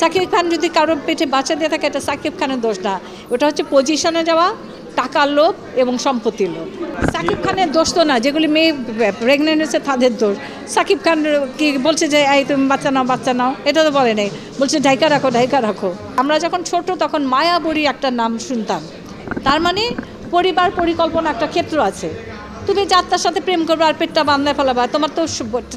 সাকিব খান যদি কারোর পেটে বাচ্চা দিয়ে থাকে এটা সাকিব খানের দোষ না ওটা হচ্ছে পজিশনে যাওয়া টাকার লোভ এবং সম্পত্তির লোভ সাকিব খানের দোষ তো না যেগুলি মেয়ে প্রেগনেন্ট হয়েছে তাদের দোষ সাকিব খান কি বলছে যে এই তুমি বাচ্চা নাও বাচ্চা নাও এটা তো বলে নেই বলছে ঢাইকা রাখো ঢাইকা রাখো আমরা যখন ছোট তখন মায়াবরী একটা নাম শুনতাম তার মানে পরিবার পরিকল্পনা একটা ক্ষেত্র আছে তুমি যাত্রার সাথে প্রেম করবে আর পেটটা বান্ধায় ফেলাবা তোমার তো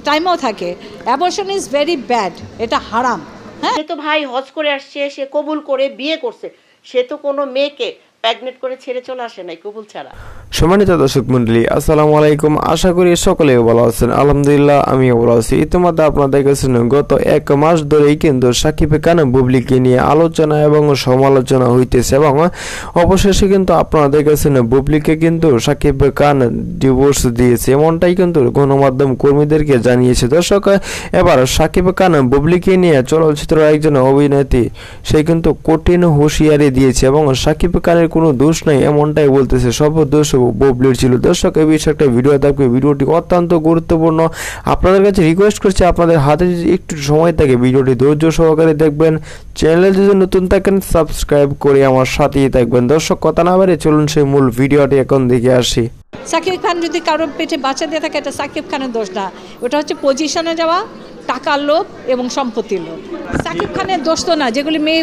টাইমও থাকে অ্যাবর্শন ইজ ভেরি ব্যাড এটা হারাম সে হ্যাঁ? তো ভাই হজ করে আসছে সে কবুল করে বিয়ে করছে সে তো কোনো মেয়েকে প্যাগনেট করে ছেড়ে চলে আসে নাই কবুল ছাড়া সম্মানিত দর্শক মন্ডলী আসসালামু আলাইকুম আশা করি সকলেই ভালো আছেন আলহামদুলিল্লাহ আমিও ভালো আছি ইতিমধ্যে আপনাদের কাছে গত এক মাস ধরেই কিন্তু সাকিব খান বুবলিকে নিয়ে আলোচনা এবং সমালোচনা হইতেছে এবং অবশেষে কিন্তু আপনাদের কাছে বুবলিকে কিন্তু সাকিব খান ডিভোর্স দিয়েছে এমনটাই কিন্তু গণমাধ্যম কর্মীদেরকে জানিয়েছে দর্শক এবার সাকিব খান বুবলিকে নিয়ে চলচ্চিত্র একজন অভিনেত্রী সে কিন্তু কঠিন হুঁশিয়ারি দিয়েছে এবং সাকিব খানের কোনো দোষ নেই এমনটাই বলতেছে সব দোষ বোবলির ছিল দর্শক এই বিষয়ে একটা ভিডিও থাকবে ভিডিওটি অত্যন্ত গুরুত্বপূর্ণ আপনাদের কাছে রিকোয়েস্ট করছি আপনাদের হাতে যদি একটু সময় থাকে ভিডিওটি ধৈর্য সহকারে দেখবেন চ্যানেলে যদি নতুন থাকেন সাবস্ক্রাইব করে আমার সাথেই থাকবেন দর্শক কথা না বাড়িয়ে চলুন সেই মূল ভিডিওটি এখন দেখে আসি সাকিব খান যদি কারোর পেটে বাচ্চা দিয়ে থাকে এটা সাকিব খানের দোষ না ওটা হচ্ছে পজিশনে যাওয়া টাকার লোভ এবং সম্পত্তির লোভ সাকিব খানের দোষ তো না যেগুলি মেয়ে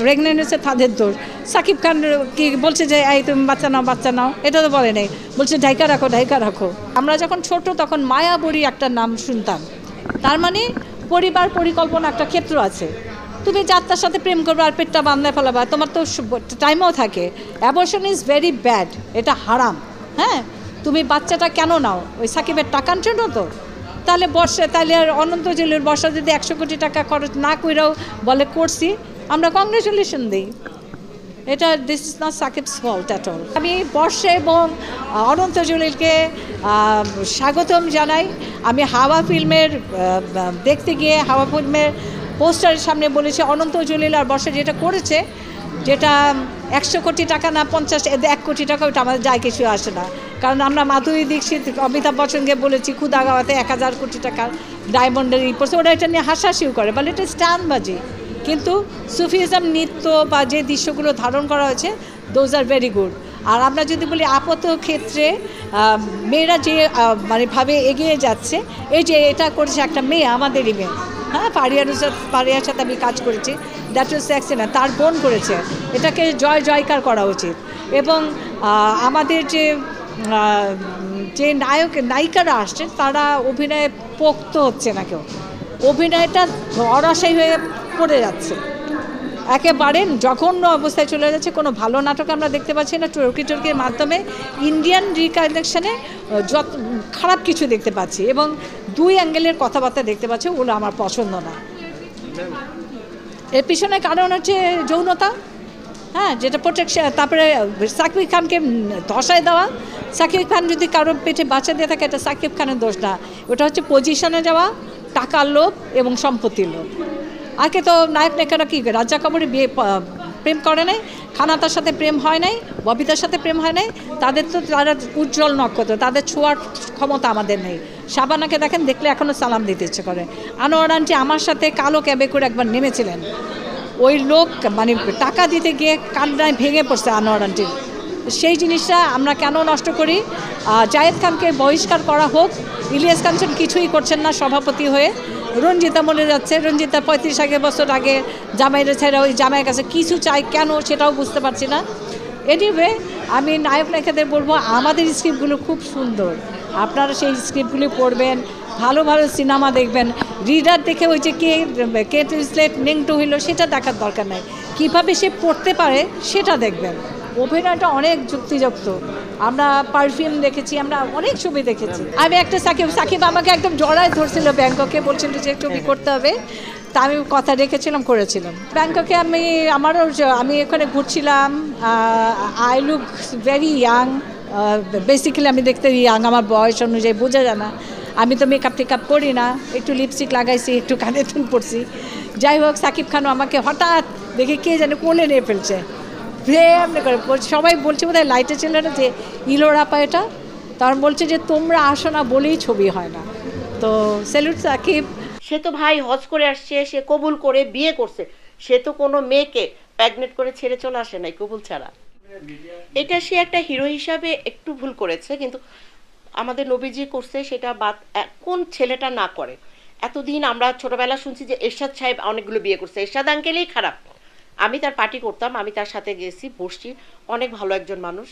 প্রেগনেন্ট হয়েছে তাদের দোষ সাকিব খান কি বলছে যে এই তুমি বাচ্চা নাও বাচ্চা নাও এটা তো বলে নেই বলছে ঢাইকা রাখো ঢাইকা রাখো আমরা যখন ছোট তখন মায়াবরী একটা নাম শুনতাম তার মানে পরিবার পরিকল্পনা একটা ক্ষেত্র আছে তুমি যাত্রার সাথে প্রেম করবে আর পেটটা বান্ধায় ফেলাবা তোমার তো টাইমও থাকে অ্যাবর্শন ইজ ভেরি ব্যাড এটা হারাম হ্যাঁ তুমি বাচ্চাটা কেন নাও ওই সাকিবের টাকার জন্য তো তাহলে বর্ষা তাহলে অনন্ত জলিল বর্ষা যদি একশো কোটি টাকা খরচ না করেও বলে করছি আমরা কংগ্রেচুলেশন দিই এটা this is not Shakib's fault at all আমি বর্ষে এবং অনন্ত জলিলকে স্বাগতম জানাই আমি হাওয়া ফিল্মের দেখতে গিয়ে হাওয়া ফিল্মের পোস্টারের সামনে বলেছে অনন্ত জলিল আর বর্ষা যেটা করেছে যেটা একশো কোটি টাকা না পঞ্চাশ এক কোটি টাকা ওটা আমাদের যায় কিছু আসে না কারণ আমরা মাধুরী দীক্ষিত অমিতাভ বচ্চনকে বলেছি ক্ষুদা গাওয়াতে এক হাজার কোটি টাকার ডায়মন্ডের ই পড়ছে ওরা এটা নিয়ে হাসাহাসিও করে বলে এটা স্টানবাজি কিন্তু সুফিজম নৃত্য বা যে দৃশ্যগুলো ধারণ করা হয়েছে দোজ আর ভেরি গুড আর আমরা যদি বলি আপাত ক্ষেত্রে মেয়েরা যে মানে ভাবে এগিয়ে যাচ্ছে এই যে এটা করেছে একটা মেয়ে আমাদেরই মেয়ে হ্যাঁ পারিয়ার সাথে পারিয়ার সাথে আমি কাজ করেছি দ্যাট ওয়াজ না তার বোন করেছে এটাকে জয় জয়কার করা উচিত এবং আমাদের যে যে নায়ক নায়িকারা আসছেন তারা অভিনয়ে পোক্ত হচ্ছে না কেউ অভিনয়টা অরাশায়ী হয়ে পড়ে যাচ্ছে একেবারে জঘন্য অবস্থায় চলে যাচ্ছে কোনো ভালো নাটক আমরা দেখতে পাচ্ছি না টর্কি টর্কির মাধ্যমে ইন্ডিয়ান রিকালেকশানে যত খারাপ কিছু দেখতে পাচ্ছি এবং দুই অ্যাঙ্গেলের কথাবার্তা দেখতে পাচ্ছি ওগুলো আমার পছন্দ না এর পিছনে কারণ হচ্ছে যৌনতা হ্যাঁ যেটা প্রোটেকশন তারপরে সাকিব খানকে ধসায় দেওয়া সাকিব খান যদি কারোর পেটে বাঁচা দিয়ে থাকে এটা সাকিব খানের দোষ না ওটা হচ্ছে পজিশনে যাওয়া টাকার লোভ এবং সম্পত্তির লোভ আগে তো নায়ক নায়িকারা কি রাজা কাপুরে বিয়ে প্রেম করে নাই খানাতার সাথে প্রেম হয় নাই ববিতার সাথে প্রেম হয় নাই তাদের তো তারা উজ্জ্বল নক্ষত্র তাদের ছোঁয়ার ক্ষমতা আমাদের নেই শাবানাকে দেখেন দেখলে এখনও সালাম দিতে ইচ্ছে করে আনোয়ার আন্টি আমার সাথে কালো ক্যাবে করে একবার নেমেছিলেন ওই লোক মানে টাকা দিতে গিয়ে কান্নায় ভেঙে পড়ছে আনোয়ার আন্টির সেই জিনিসটা আমরা কেন নষ্ট করি জায়েদ খানকে বহিষ্কার করা হোক ইলিয়াস কাঞ্চন কিছুই করছেন না সভাপতি হয়ে রঞ্জিতা মনে যাচ্ছে রঞ্জিতা পঁয়ত্রিশ আগে বছর আগে জামাইরা ছেড়ে ওই জামাইয়ের কাছে কিছু চাই কেন সেটাও বুঝতে পারছি না এনিওয়ে আমি নায়ক নায়িকাদের বলবো আমাদের স্ক্রিপ্টগুলো খুব সুন্দর আপনারা সেই স্ক্রিপ্টগুলি পড়বেন ভালো ভালো সিনেমা দেখবেন রিডার দেখে ওই যে কে কে স্লেট টু হইল সেটা দেখার দরকার নাই কীভাবে সে পড়তে পারে সেটা দেখবেন অভিনয়টা অনেক যুক্তিযুক্ত আমরা পারফিউম দেখেছি আমরা অনেক ছবি দেখেছি আমি একটা সাকিব সাকিব আমাকে একদম জড়ায় ধরছিল ব্যাংককে বলছিল যে ছবি করতে হবে তা আমি কথা রেখেছিলাম করেছিলাম ব্যাংককে আমি আমারও আমি এখানে ঘুরছিলাম I look very young basically আমি দেখতে ইয়াং আমার বয়স অনুযায়ী বোঝা যায় না আমি তো মেকআপ টেকআপ করি না একটু লিপস্টিক লাগাইছি একটু কানে তুল পড়ছি যাই হোক সাকিব খানও আমাকে হঠাৎ দেখে কে যেন কোলে নিয়ে ফেলছে এমনি করে সবাই বলছে বোধ হয় লাইটে ছিল না যে ইলোরাপা এটা তার বলছে যে তোমরা আসো না বলেই ছবি হয় না তো স্যালুট সাকিব সে তো ভাই হজ করে আসছে সে কবুল করে বিয়ে করছে সে তো কোনো মেয়েকে প্যাগনেট করে ছেড়ে চলে আসে নাই কবুল ছাড়া এটা সে একটা হিরো হিসাবে একটু ভুল করেছে কিন্তু আমাদের নবীজি করছে সেটা বাদ কোন ছেলেটা না করে এতদিন আমরা ছোটবেলা শুনছি যে এরশাদ সাহেব অনেকগুলো বিয়ে করছে এরশাদ আঙ্কেলেই খারাপ আমি তার পার্টি করতাম আমি তার সাথে গেছি বসছি অনেক ভালো একজন মানুষ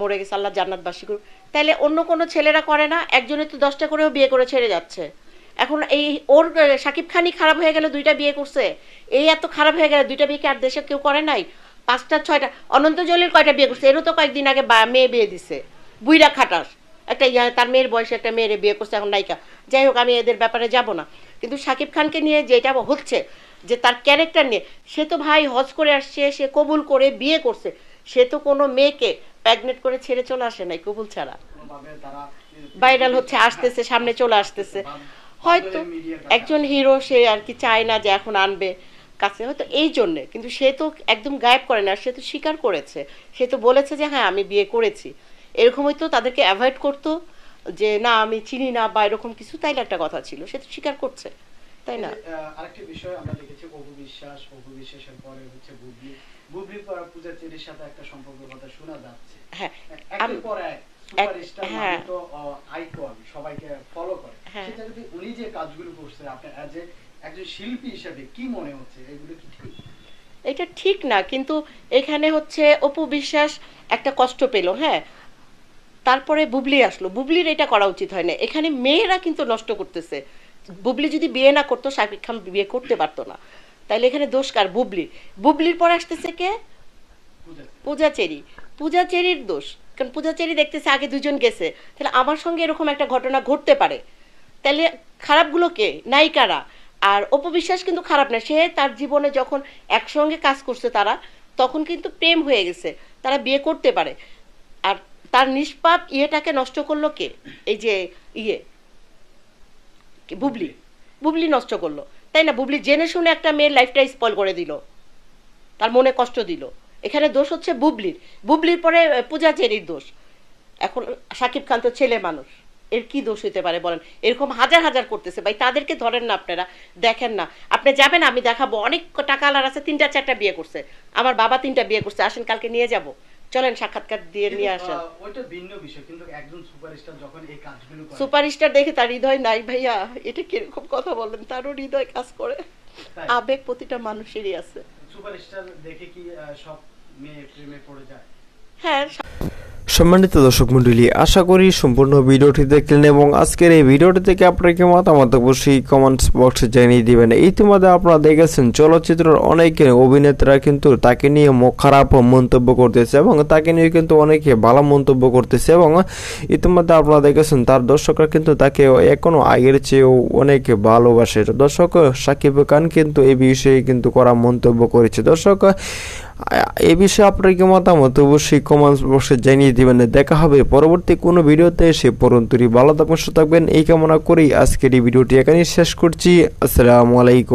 মরে গেছে আল্লাহ বাসী করুক তাহলে অন্য কোনো ছেলেরা করে না একজনে তো দশটা করেও বিয়ে করে ছেড়ে যাচ্ছে এখন এই ওর সাকিব খানই খারাপ হয়ে গেলে দুইটা বিয়ে করছে এই এত খারাপ হয়ে গেলে দুইটা বিয়ে কি আর দেশে কেউ করে নাই পাঁচটা ছয়টা অনন্ত জলের কয়টা বিয়ে করছে এরও তো কয়েকদিন আগে বা মেয়ে বিয়ে দিছে বুইরা খাটাস একটা ইয়া তার মেয়ের বয়সে একটা মেয়েরে বিয়ে করছে এখন নায়িকা যাই হোক আমি এদের ব্যাপারে যাব না কিন্তু শাকিব খানকে নিয়ে যেটা হচ্ছে যে তার ক্যারেক্টার নিয়ে সে তো ভাই হজ করে আসছে সে কবুল করে বিয়ে করছে সে তো কোনো মেয়েকে প্যাগনেট করে ছেড়ে চলে আসে নাই কবুল ছাড়া ভাইরাল হচ্ছে আসতেছে সামনে চলে আসতেছে হয়তো একজন হিরো সে আর কি চায় না যে এখন আনবে কাছে হয়তো এই জন্যে কিন্তু সে তো একদম গায়েব করে না সে তো স্বীকার করেছে সে তো বলেছে যে হ্যাঁ আমি বিয়ে করেছি এরকম হয়তো তাদেরকে অ্যাভয়েড করতো যে না আমি চিনি না বা এরকম কিছু তাইলে একটা কথা ছিল সে তো স্বীকার করছে তাই না আরেকটা বিষয় আমরা দেখেছি অপু বিশ্বাস অপু বিশ্বাসের পরে হচ্ছে বুবলি বুবলি পূজাচেরির সাথে একটা সম্পর্কের কথা শোনা যাচ্ছে হ্যাঁ একের পর এক সুপারস্টার হ্যাঁ। মানে তো আইকন সবাইকে ফলো করে হ্যাঁ। সেটা যদি উনি যে কাজগুলো করছে আপনি অ্যাজ এ একজন শিল্পী কি মনে হচ্ছে এগুলো কি ঠিক এটা ঠিক না কিন্তু এখানে হচ্ছে অপু বিশ্বাস একটা কষ্ট পেল হ্যাঁ তারপরে বুবলি আসলো বুবলির এটা করা উচিত হয় না এখানে মেয়েরা কিন্তু নষ্ট করতেছে বুবলি যদি বিয়ে না করতো শাকিব খান বিয়ে করতে পারতো না তাহলে এখানে দোষ কার বুবলি বুবলির পর আসতেছে কে পূজাচেরি পূজাচেরির দোষ কারণ পূজাচেরি দেখতেছে আগে দুজন গেছে তাহলে আমার সঙ্গে এরকম একটা ঘটনা ঘটতে পারে তাহলে খারাপগুলো কে নায়িকারা আর অপবিশ্বাস কিন্তু খারাপ না সে তার জীবনে যখন একসঙ্গে কাজ করছে তারা তখন কিন্তু প্রেম হয়ে গেছে তারা বিয়ে করতে পারে আর তার নিষ্পাপ ইয়েটাকে নষ্ট করলো কে এই যে ইয়ে বুবলি বুবলি নষ্ট করলো তাই না বুবলি জেনে শুনে একটা মেয়ের লাইফটা স্পল করে দিল তার মনে কষ্ট দিল এখানে দোষ হচ্ছে বুবলির বুবলির পরে পূজা চেরির দোষ এখন সাকিব খান তো ছেলে মানুষ এর কি দোষ হইতে পারে বলেন এরকম হাজার হাজার করতেছে ভাই তাদেরকে ধরেন না আপনারা দেখেন না আপনি যাবেন আমি দেখাবো অনেক টাকা আলার আছে তিনটা চারটা বিয়ে করছে আমার বাবা তিনটা বিয়ে করছে আসেন কালকে নিয়ে যাব চলেন সাক্ষাৎকার দিয়ে নিয়ে আসেন ওইটা ভিন্ন বিষয় কিন্তু একজন সুপারস্টার যখন এই কাজগুলো করে সুপারস্টার দেখে তার হৃদয় নাই ভাইয়া এটা কি কিরকম কথা বলেন তারও হৃদয় কাজ করে আবেগ প্রতিটা মানুষেরই আছে সুপারস্টার দেখে কি সব মেয়ে প্রেমে পড়ে যায় হ্যাঁ সম্মানিত দর্শক মন্ডলী আশা করি সম্পূর্ণ ভিডিওটি দেখলেন এবং আজকের এই ভিডিওটি থেকে আপনাকে কি মতামত অবশ্যই কমেন্টস বক্সে জানিয়ে দিবেন ইতিমধ্যে আপনারা দেখেছেন চলচ্চিত্রের অনেক অভিনেতারা কিন্তু তাকে নিয়ে খারাপ মন্তব্য করতেছে এবং তাকে নিয়ে কিন্তু অনেকে ভালো মন্তব্য করতেছে এবং ইতিমধ্যে আপনারা দেখেছেন তার দর্শকরা কিন্তু তাকে এখনও আগের চেয়েও অনেক ভালোবাসে দর্শক সাকিব খান কিন্তু এই বিষয়ে কিন্তু করা মন্তব্য করেছে দর্শক এ বিষয়ে আপনার কি মতামত অবশ্যই কমেন্টস বক্সে জানিয়ে দিবেন জীবনে দেখা হবে পরবর্তী কোনো ভিডিওতে সে পরন্তরি ভালো থাকবেন এই কামনা করেই আজকের এই ভিডিওটি এখানেই শেষ করছি আসসালামু আলাইকুম